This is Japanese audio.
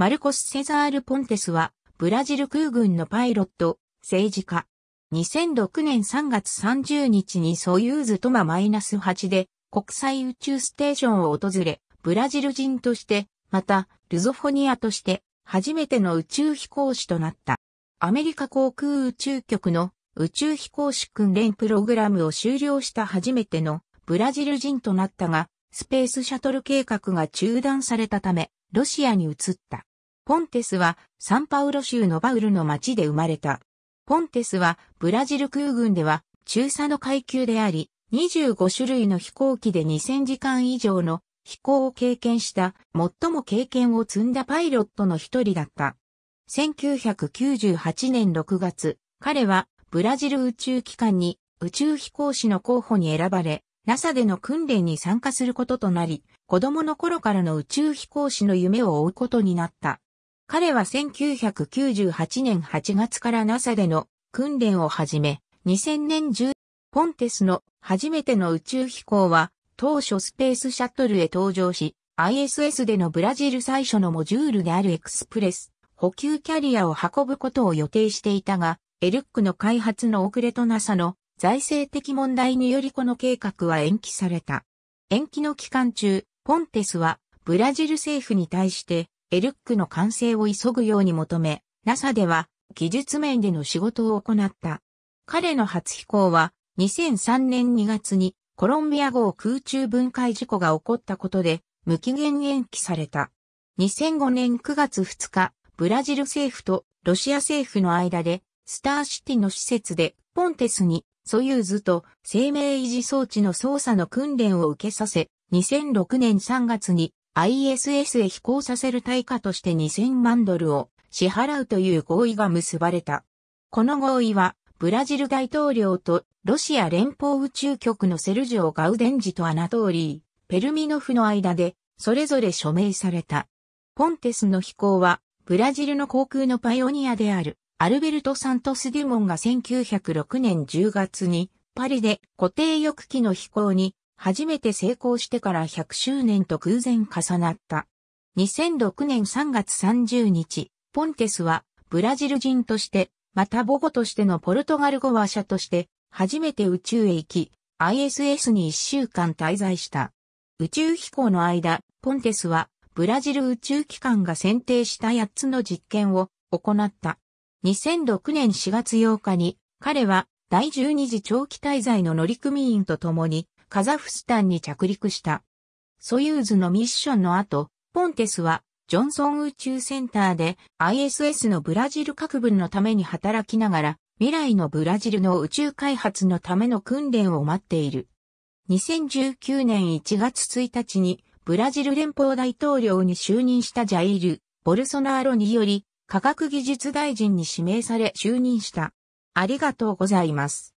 マルコス・セザール・ポンテスは、ブラジル空軍のパイロット、政治家。2006年3月30日にソユーズトマ -8 で国際宇宙ステーションを訪れ、ブラジル人として、また、ルゾフォニアとして、初めての宇宙飛行士となった。アメリカ航空宇宙局の宇宙飛行士訓練プログラムを終了した初めてのブラジル人となったが、スペースシャトル計画が中断されたため、ロシアに移った。ポンテスはサンパウロ州のバウルの町で生まれた。ポンテスはブラジル空軍では中佐の階級であり、25種類の飛行機で2000時間以上の飛行を経験した最も経験を積んだパイロットの一人だった。1998年6月、彼はブラジル宇宙機関に宇宙飛行士の候補に選ばれ、NASA での訓練に参加することとなり、子供の頃からの宇宙飛行士の夢を追うことになった。彼は1998年8月から NASA での訓練を始め、2000年10ポンテスの初めての宇宙飛行は、当初スペースシャトルへ登場し、ISS でのブラジル最初のモジュールであるエクスプレス、補給キャリアを運ぶことを予定していたが、エルックの開発の遅れと NASA の財政的問題によりこの計画は延期された。延期の期間中、ポンテスはブラジル政府に対してエルックの完成を急ぐように求め、NASA では技術面での仕事を行った。彼の初飛行は2003年2月にコロンビア号空中分解事故が起こったことで無期限延期された。2005年9月2日、ブラジル政府とロシア政府の間でスターシティの施設でポンテスにソユーズと生命維持装置の操作の訓練を受けさせ、2006年3月に ISS へ飛行させる対価として2000万ドルを支払うという合意が結ばれた。この合意は、ブラジル大統領とロシア連邦宇宙局のセルジオ・ガウデンジとアナトーリー・ペルミノフの間で、それぞれ署名された。ポンテスの飛行は、ブラジルの航空のパイオニアである、アルベルト・サントス・デュモンが1906年10月に、パリで固定翼機の飛行に初めて成功してから100周年と偶然重なった。2006年3月30日、ポンテスはブラジル人として、また母語としてのポルトガル語話者として、初めて宇宙へ行き、ISS に1週間滞在した。宇宙飛行の間、ポンテスはブラジル宇宙機関が選定した8つの実験を行った。2006年4月8日に彼は第12次長期滞在の乗組員と共にカザフスタンに着陸した。ソユーズのミッションの後、ポンテスはジョンソン宇宙センターで ISS のブラジル核分のために働きながら未来のブラジルの宇宙開発のための訓練を待っている。2019年1月1日にブラジル連邦大統領に就任したジャイル・ボルソナーロにより科学技術大臣に指名され就任した。ありがとうございます。